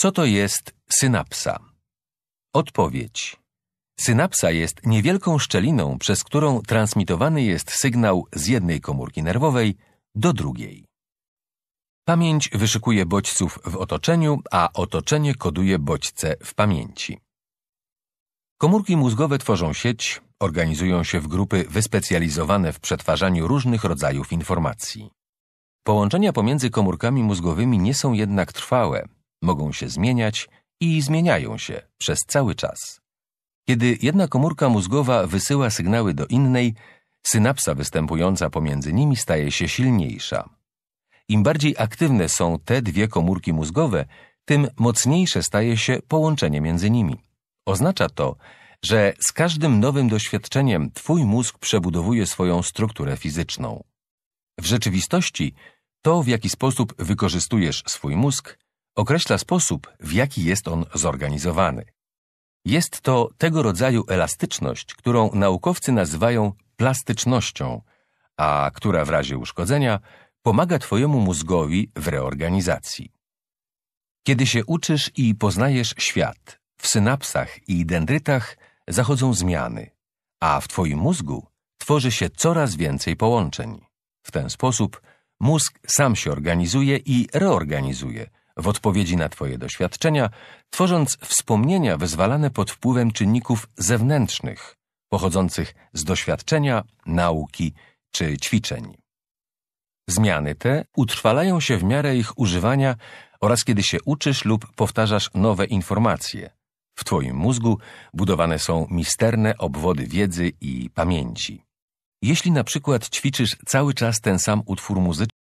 Co to jest synapsa? Odpowiedź. Synapsa jest niewielką szczeliną, przez którą transmitowany jest sygnał z jednej komórki nerwowej do drugiej. Pamięć wyszykuje bodźców w otoczeniu, a otoczenie koduje bodźce w pamięci. Komórki mózgowe tworzą sieć, organizują się w grupy wyspecjalizowane w przetwarzaniu różnych rodzajów informacji. Połączenia pomiędzy komórkami mózgowymi nie są jednak trwałe, mogą się zmieniać i zmieniają się przez cały czas. Kiedy jedna komórka mózgowa wysyła sygnały do innej, synapsa występująca pomiędzy nimi staje się silniejsza. Im bardziej aktywne są te dwie komórki mózgowe, tym mocniejsze staje się połączenie między nimi. Oznacza to, że z każdym nowym doświadczeniem Twój mózg przebudowuje swoją strukturę fizyczną. W rzeczywistości to, w jaki sposób wykorzystujesz swój mózg, określa sposób, w jaki jest on zorganizowany. Jest to tego rodzaju elastyczność, którą naukowcy nazywają plastycznością, a która w razie uszkodzenia pomaga Twojemu mózgowi w reorganizacji. Kiedy się uczysz i poznajesz świat, w synapsach i dendrytach zachodzą zmiany, a w Twoim mózgu tworzy się coraz więcej połączeń. W ten sposób mózg sam się organizuje i reorganizuje w odpowiedzi na Twoje doświadczenia, tworząc wspomnienia wyzwalane pod wpływem czynników zewnętrznych, pochodzących z doświadczenia, nauki czy ćwiczeń. Zmiany te utrwalają się w miarę ich używania oraz kiedy się uczysz lub powtarzasz nowe informacje. W Twoim mózgu budowane są misterne obwody wiedzy i pamięci. Jeśli na przykład ćwiczysz cały czas ten sam utwór muzyczny,